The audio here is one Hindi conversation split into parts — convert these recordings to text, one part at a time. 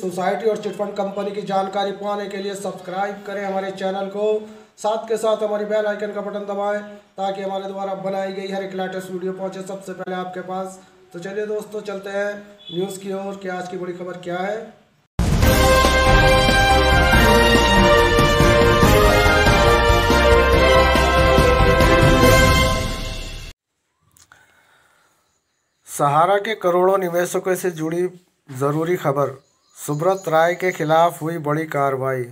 सोसाइटी और चिटफंड कंपनी की जानकारी पाने के लिए सब्सक्राइब करें हमारे चैनल को साथ के साथ हमारी बेल आइकन का बटन दबाएं ताकि हमारे द्वारा बनाई गई हर एक लेटेस्ट वीडियो पहुंचे सबसे पहले आपके पास तो चलिए दोस्तों चलते हैं न्यूज़ की ओर कि आज की बड़ी खबर क्या है सहारा के करोड़ों निवेशकों से जुड़ी ज़रूरी खबर सुब्रत राय के खिलाफ हुई बड़ी कार्रवाई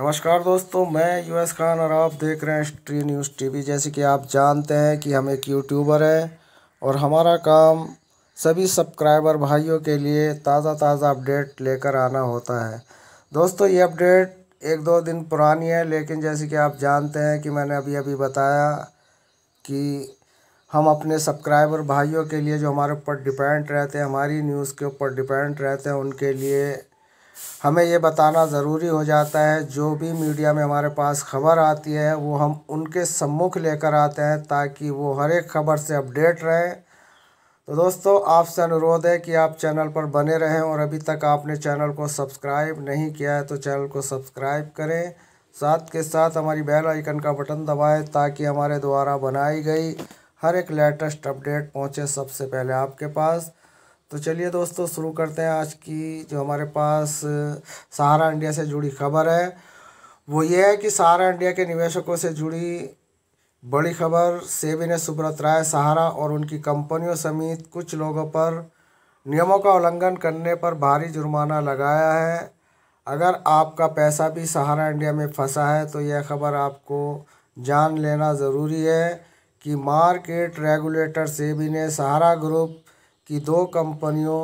नमस्कार दोस्तों मैं यूएस खान और आप देख रहे हैं स्ट्री न्यूज़ टीवी जैसे कि आप जानते हैं कि हम एक यूट्यूबर हैं और हमारा काम सभी सब्सक्राइबर भाइयों के लिए ताज़ा ताज़ा अपडेट लेकर आना होता है दोस्तों ये अपडेट एक दो दिन पुरानी है लेकिन जैसे कि आप जानते हैं कि मैंने अभी अभी बताया कि हम अपने सब्सक्राइबर भाइयों के लिए जो हमारे ऊपर डिपेंड रहते हैं हमारी न्यूज़ के ऊपर डिपेंड रहते हैं उनके लिए हमें ये बताना ज़रूरी हो जाता है जो भी मीडिया में हमारे पास खबर आती है वो हम उनके सम्मुख लेकर आते हैं ताकि वो हर एक खबर से अपडेट रहें तो दोस्तों आपसे अनुरोध है कि आप चैनल पर बने रहें और अभी तक आपने चैनल को सब्सक्राइब नहीं किया है तो चैनल को सब्सक्राइब करें साथ के साथ हमारी बेल आइकन का बटन दबाएं ताकि हमारे द्वारा बनाई गई हर एक लेटेस्ट अपडेट पहुँचे सबसे पहले आपके पास तो चलिए दोस्तों शुरू करते हैं आज की जो हमारे पास सहारा इंडिया से जुड़ी खबर है वो ये है कि सहारा इंडिया के निवेशकों से जुड़ी बड़ी खबर सेबी ने सुब्रत राय सहारा और उनकी कंपनियों समेत कुछ लोगों पर नियमों का उल्लंघन करने पर भारी जुर्माना लगाया है अगर आपका पैसा भी सहारा इंडिया में फंसा है तो यह खबर आपको जान लेना ज़रूरी है कि मार्केट रेगुलेटर सेबी ने सहारा ग्रुप की दो कंपनियों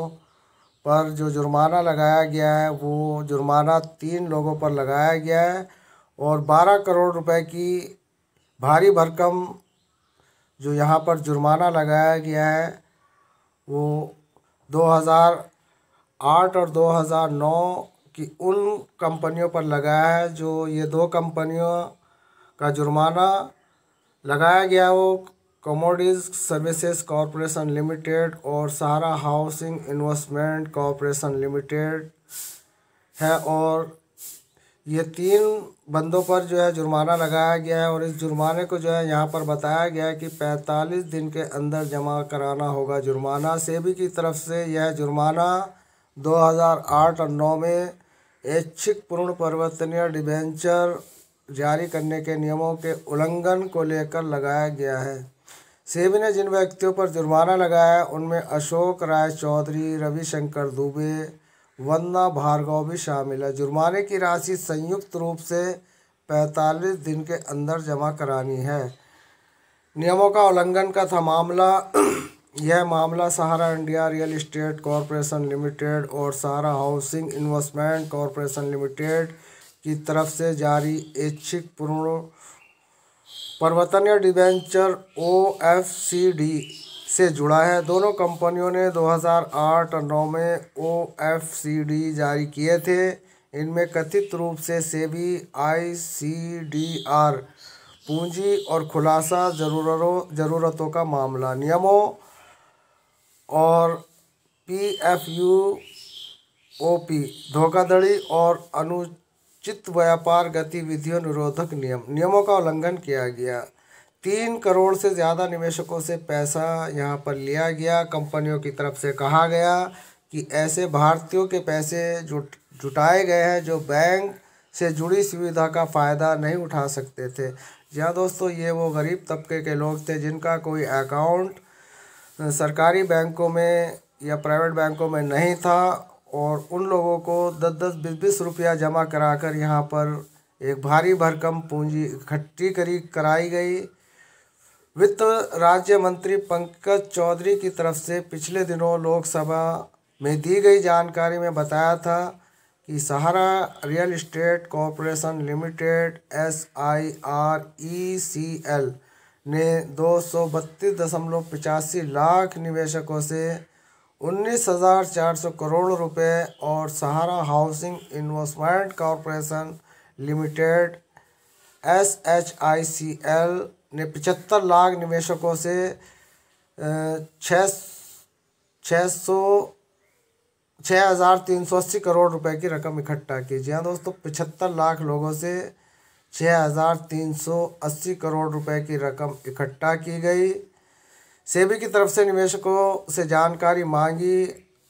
पर जो जुर्माना लगाया गया है वो जुर्माना तीन लोगों पर लगाया गया है और बारह करोड़ रुपए की भारी भरकम जो यहाँ पर जुर्माना लगाया गया है वो 2008 और 2009 की उन कंपनियों पर लगाया है जो ये दो कंपनियों का जुर्माना लगाया गया वो कमोडिज सर्विसेज कॉरपोरेशन लिमिटेड और Sahara housing investment corporation limited है और ये तीन बंदों पर जो है जुर्माना लगाया गया है और इस जुर्माने को जो है यहाँ पर बताया गया है कि पैंतालीस दिन के अंदर जमा कराना होगा जुर्माना सेबी की तरफ से यह जुर्माना 2008 और नौ में ऐच्छिक पूर्ण परिवर्तनीय डिबेंचर जारी करने के नियमों के उल्लंघन को लेकर लगाया गया है सेबी ने जिन व्यक्तियों पर जुर्माना लगाया है उनमें अशोक राय चौधरी रविशंकर दुबे वंदना भार्गव भी शामिल है जुर्माने की राशि संयुक्त रूप से पैंतालीस दिन के अंदर जमा करानी है नियमों का उल्लंघन का था मामला यह मामला Sahara India real estate corporation limited और Sahara housing investment corporation limited की तरफ से जारी ऐच्छिक परिवर्तन debenture O F C D से जुड़ा है दोनों कंपनियों ने 2008-9 में ओ एफ सी डी जारी किए थे इनमें कथित रूप से SEBI I C D R पूंजी और खुलासा जरूरतों जरूरतों का मामला नियमों और P F U O P धोखाधड़ी और अनु चित्त व्यापार गतिविधियों निरोधक नियम नियमों का उल्लंघन किया गया तीन करोड़ से ज़्यादा निवेशकों से पैसा यहाँ पर लिया गया कंपनियों की तरफ से कहा गया कि ऐसे भारतीयों के पैसे जुट जुटाए गए हैं जो बैंक से जुड़ी सुविधा का फ़ायदा नहीं उठा सकते थे या दोस्तों ये वो गरीब तबके के लोग थे जिनका कोई अकाउंट सरकारी बैंकों में या प्राइवेट बैंकों में नहीं था और उन लोगों को दस दस बीस बीस रुपया जमा कराकर यहाँ पर एक भारी भरकम पूंजी इकट्ठी करी कराई गई वित्त राज्य मंत्री पंकज चौधरी की तरफ से पिछले दिनों लोकसभा में दी गई जानकारी में बताया था कि Sahara real estate corporation limited S I R E C L ने दो सौ बत्तीस दशमलव पचासी लाख निवेशकों से उन्नीस हज़ार चार सौ करोड़ रुपए और Sahara housing investment corporation limited S H I C L ने पचहत्तर लाख निवेशकों से छः छः सौ छः हज़ार तीन सौ अस्सी करोड़ रुपए की रकम इकट्ठा की जी हाँ दोस्तों पचहत्तर लाख लोगों से छः हज़ार तीन सौ अस्सी करोड़ रुपए की रकम इकट्ठा की गई सेबी की तरफ से निवेशकों से जानकारी मांगी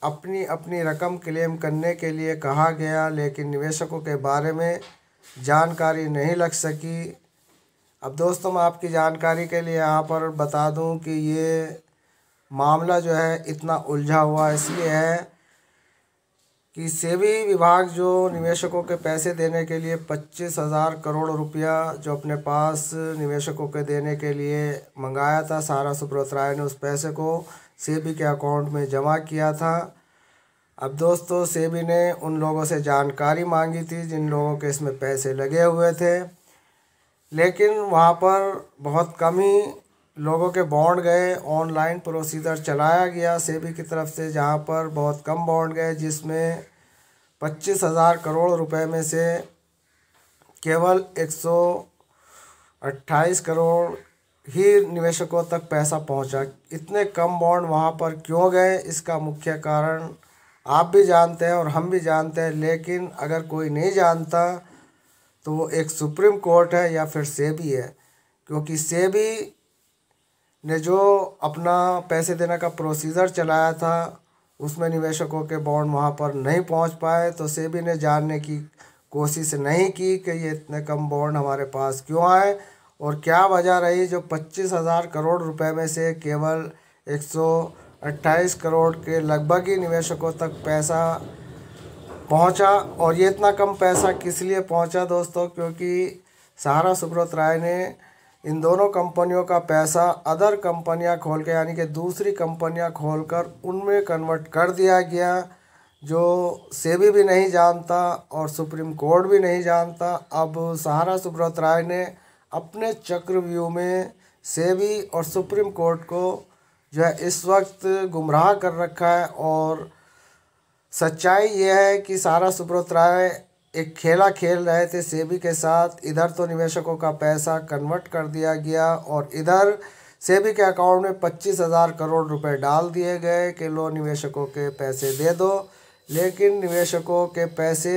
अपनी अपनी रकम क्लेम करने के लिए कहा गया लेकिन निवेशकों के बारे में जानकारी नहीं लग सकी अब दोस्तों मैं आपकी जानकारी के लिए यहाँ पर बता दूँ कि ये मामला जो है इतना उलझा हुआ इसलिए है कि सेबी विभाग जो निवेशकों के पैसे देने के लिए पच्चीस हज़ार करोड़ रुपया जो अपने पास निवेशकों के देने के लिए मंगाया था सारा सुब्रत राय ने उस पैसे को सेबी के अकाउंट में जमा किया था अब दोस्तों सेबी ने उन लोगों से जानकारी मांगी थी जिन लोगों के इसमें पैसे लगे हुए थे लेकिन वहाँ पर बहुत कम ही लोगों के बॉन्ड गए ऑनलाइन प्रोसीजर चलाया गया सेबी की तरफ से जहां पर बहुत कम बॉन्ड गए जिसमें पच्चीस हज़ार करोड़ रुपए में से केवल एक सौ अट्ठाईस करोड़ ही निवेशकों तक पैसा पहुंचा इतने कम बॉन्ड वहां पर क्यों गए इसका मुख्य कारण आप भी जानते हैं और हम भी जानते हैं लेकिन अगर कोई नहीं जानता तो वो एक सुप्रीम कोर्ट है या फिर सेबी है क्योंकि सेबी ने जो अपना पैसे देने का प्रोसीजर चलाया था उसमें निवेशकों के बॉन्ड वहाँ पर नहीं पहुँच पाए तो सेबी ने जानने की कोशिश नहीं की कि ये इतने कम बॉन्ड हमारे पास क्यों आए और क्या वजह रही जो पच्चीस हज़ार करोड़ रुपए में से केवल एक सौ अट्ठाईस करोड़ के लगभग ही निवेशकों तक पैसा पहुंचा और ये इतना कम पैसा किस लिए पहुंचा दोस्तों क्योंकि सहारा सुब्रत राय ने इन दोनों कंपनियों का पैसा अदर कंपनियां खोल के यानी कि दूसरी कंपनियां खोलकर उनमें कन्वर्ट कर दिया गया जो सेबी भी नहीं जानता और सुप्रीम कोर्ट भी नहीं जानता अब सहारा सुब्रत राय ने अपने चक्रव्यूह में सेबी और सुप्रीम कोर्ट को जो है इस वक्त गुमराह कर रखा है और सच्चाई यह है कि सहारा सुब्रत राय एक खेला खेल रहे थे सेबी के साथ इधर तो निवेशकों का पैसा कन्वर्ट कर दिया गया और इधर सेबी के अकाउंट में पच्चीस हज़ार करोड़ रुपए डाल दिए गए कि लो निवेशकों के पैसे दे दो लेकिन निवेशकों के पैसे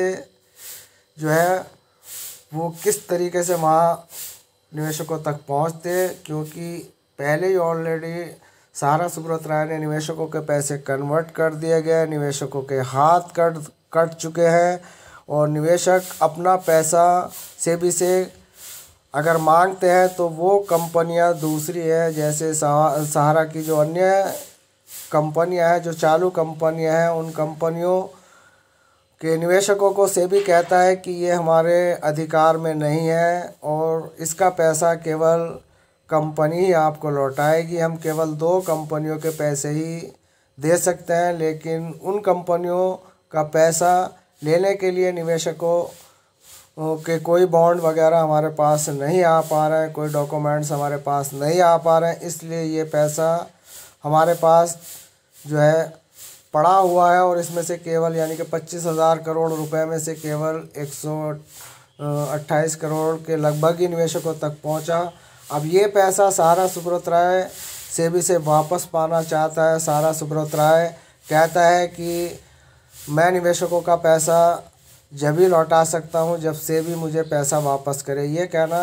जो है वो किस तरीके से वहाँ निवेशकों तक पहुँचते क्योंकि पहले ही ऑलरेडी सहारा सुब्रत राय ने निवेशकों के पैसे कन्वर्ट कर दिए गए निवेशकों के हाथ कट कट चुके हैं और निवेशक अपना पैसा से भी से अगर मांगते हैं तो वो कंपनियां दूसरी है जैसे सहारा की जो अन्य कंपनियां हैं जो चालू कंपनियां हैं उन कंपनियों के निवेशकों को से भी कहता है कि ये हमारे अधिकार में नहीं है और इसका पैसा केवल कंपनी ही आपको लौटाएगी हम केवल दो कंपनियों के पैसे ही दे सकते हैं लेकिन उन कंपनियों का पैसा लेने के लिए निवेशकों के कोई बॉन्ड वगैरह हमारे पास नहीं आ पा रहे हैं कोई डॉक्यूमेंट्स हमारे पास नहीं आ पा रहे हैं इसलिए ये पैसा हमारे पास जो है पड़ा हुआ है और इसमें से केवल यानी कि पच्चीस हज़ार करोड़ रुपए में से केवल एक सौ अट्ठाईस करोड़ के लगभग ही निवेशकों तक पहुंचा अब ये पैसा सारा सुब्रत राय सेबी से वापस पाना चाहता है सारा सुब्रत राय कहता है कि मैं निवेशकों का पैसा जब भी लौटा सकता हूँ जब से भी मुझे पैसा वापस करे ये कहना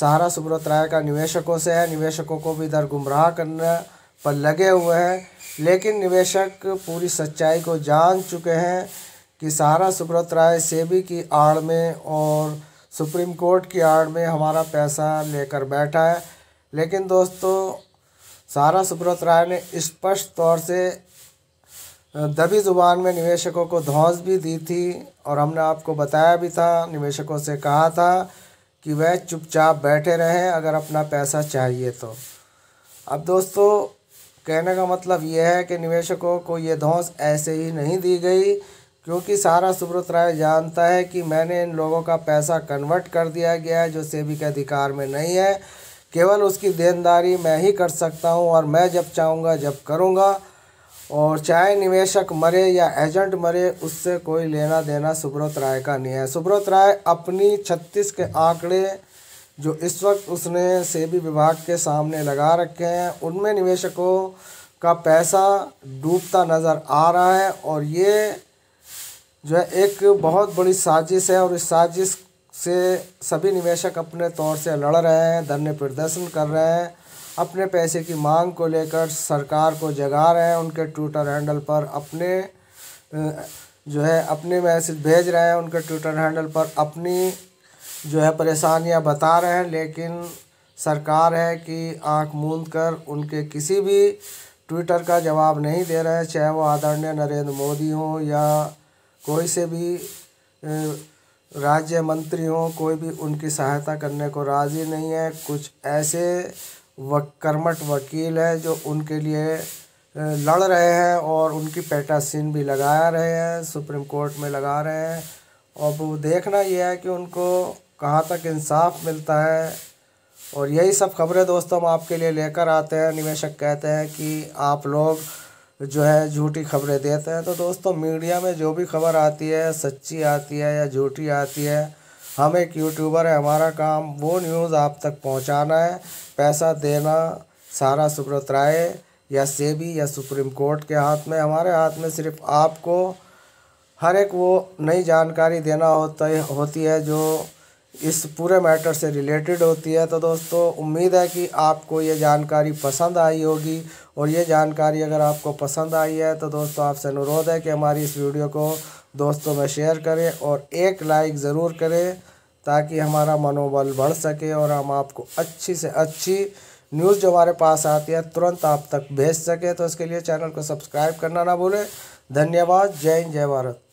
सहारा सुब्रत राय का निवेशकों से है निवेशकों को भी इधर गुमराह करने पर लगे हुए हैं लेकिन निवेशक पूरी सच्चाई को जान चुके हैं कि सहारा सुब्रत राय सेबी की आड़ में और सुप्रीम कोर्ट की आड़ में हमारा पैसा लेकर बैठा है लेकिन दोस्तों सहारा सुब्रत राय ने स्पष्ट तौर से दबी ज़ुबान में निवेशकों को धौस भी दी थी और हमने आपको बताया भी था निवेशकों से कहा था कि वह चुपचाप बैठे रहें अगर अपना पैसा चाहिए तो अब दोस्तों कहने का मतलब यह है कि निवेशकों को ये धौस ऐसे ही नहीं दी गई क्योंकि सारा सुब्रत राय जानता है कि मैंने इन लोगों का पैसा कन्वर्ट कर दिया गया है जो सेबी के अधिकार में नहीं है केवल उसकी देनदारी मैं ही कर सकता हूँ और मैं जब चाहूँगा जब करूँगा और चाहे निवेशक मरे या एजेंट मरे उससे कोई लेना देना सुब्रत राय का नहीं है सुब्रत राय अपनी छत्तीस के आंकड़े जो इस वक्त उसने सेबी विभाग के सामने लगा रखे हैं उनमें निवेशकों का पैसा डूबता नज़र आ रहा है और ये जो है एक बहुत बड़ी साजिश है और इस साजिश से सभी निवेशक अपने तौर से लड़ रहे हैं धरने प्रदर्शन कर रहे हैं अपने पैसे की मांग को लेकर सरकार को जगा रहे हैं उनके ट्विटर हैंडल पर अपने जो है अपने मैसेज भेज रहे हैं उनके ट्विटर हैंडल पर अपनी जो है परेशानियां बता रहे हैं लेकिन सरकार है कि आंख मूंद कर उनके किसी भी ट्विटर का जवाब नहीं दे रहे हैं चाहे वो आदरणीय नरेंद्र मोदी हों या कोई से भी राज्य मंत्री हों कोई भी उनकी सहायता करने को राज़ी नहीं है कुछ ऐसे कर्मठ वकील है जो उनके लिए लड़ रहे हैं और उनकी पेटासिन भी लगा रहे हैं सुप्रीम कोर्ट में लगा रहे हैं और वो देखना यह है कि उनको कहाँ तक इंसाफ मिलता है और यही सब खबरें दोस्तों हम आपके लिए लेकर आते हैं निवेशक कहते हैं कि आप लोग जो है झूठी खबरें देते हैं तो दोस्तों मीडिया में जो भी खबर आती है सच्ची आती है या झूठी आती है हम एक यूट्यूबर है हमारा काम वो न्यूज़ आप तक पहुंचाना है पैसा देना सारा सुब्रत राय या सेबी या सुप्रीम कोर्ट के हाथ में हमारे हाथ में सिर्फ आपको हर एक वो नई जानकारी देना होता होती है जो इस पूरे मैटर से रिलेटेड होती है तो दोस्तों उम्मीद है कि आपको ये जानकारी पसंद आई होगी और ये जानकारी अगर आपको पसंद आई है तो दोस्तों आपसे अनुरोध है कि हमारी इस वीडियो को दोस्तों में शेयर करें और एक लाइक ज़रूर करें ताकि हमारा मनोबल बढ़ सके और हम आपको अच्छी से अच्छी न्यूज़ जो हमारे पास आती है तुरंत आप तक भेज सके तो इसके लिए चैनल को सब्सक्राइब करना ना भूलें धन्यवाद जय हिंद जय भारत